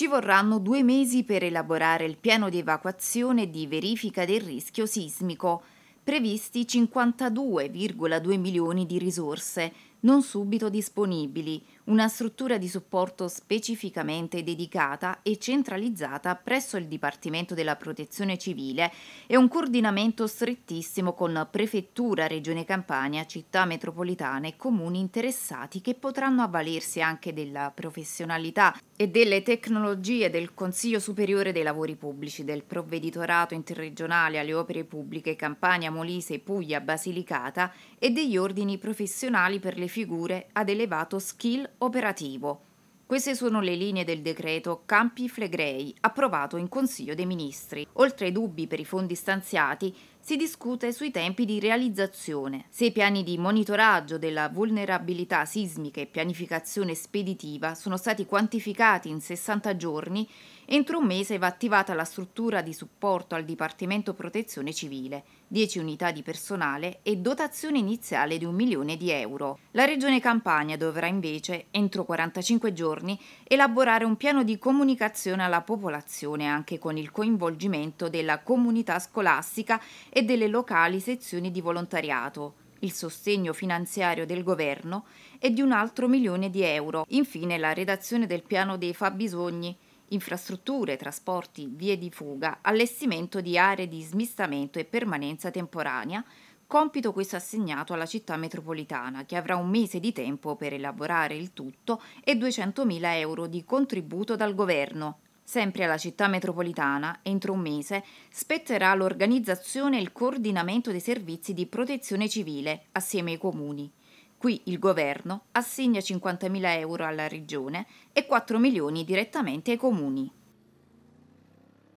Ci vorranno due mesi per elaborare il piano di evacuazione e di verifica del rischio sismico, previsti 52,2 milioni di risorse, non subito disponibili, una struttura di supporto specificamente dedicata e centralizzata presso il Dipartimento della Protezione Civile e un coordinamento strettissimo con Prefettura, Regione Campania, città Metropolitana e comuni interessati che potranno avvalersi anche della professionalità e delle tecnologie del Consiglio Superiore dei Lavori Pubblici, del Provveditorato Interregionale alle Opere Pubbliche Campania, Molise, Puglia, Basilicata e degli ordini professionali per le figure ad elevato skill operativo. Queste sono le linee del decreto Campi Flegrei, approvato in Consiglio dei Ministri. Oltre ai dubbi per i fondi stanziati, si discute sui tempi di realizzazione, se i piani di monitoraggio della vulnerabilità sismica e pianificazione speditiva sono stati quantificati in 60 giorni, entro un mese va attivata la struttura di supporto al Dipartimento Protezione Civile, 10 unità di personale e dotazione iniziale di un milione di euro. La Regione Campania dovrà invece, entro 45 giorni, elaborare un piano di comunicazione alla popolazione anche con il coinvolgimento della comunità scolastica e delle locali sezioni di volontariato, il sostegno finanziario del governo e di un altro milione di euro. Infine la redazione del piano dei fabbisogni, infrastrutture, trasporti, vie di fuga, allestimento di aree di smistamento e permanenza temporanea, compito questo assegnato alla città metropolitana, che avrà un mese di tempo per elaborare il tutto e 200.000 euro di contributo dal governo sempre alla città metropolitana, entro un mese, spetterà l'organizzazione e il coordinamento dei servizi di protezione civile assieme ai comuni. Qui il governo assegna 50.000 euro alla regione e 4 milioni direttamente ai comuni.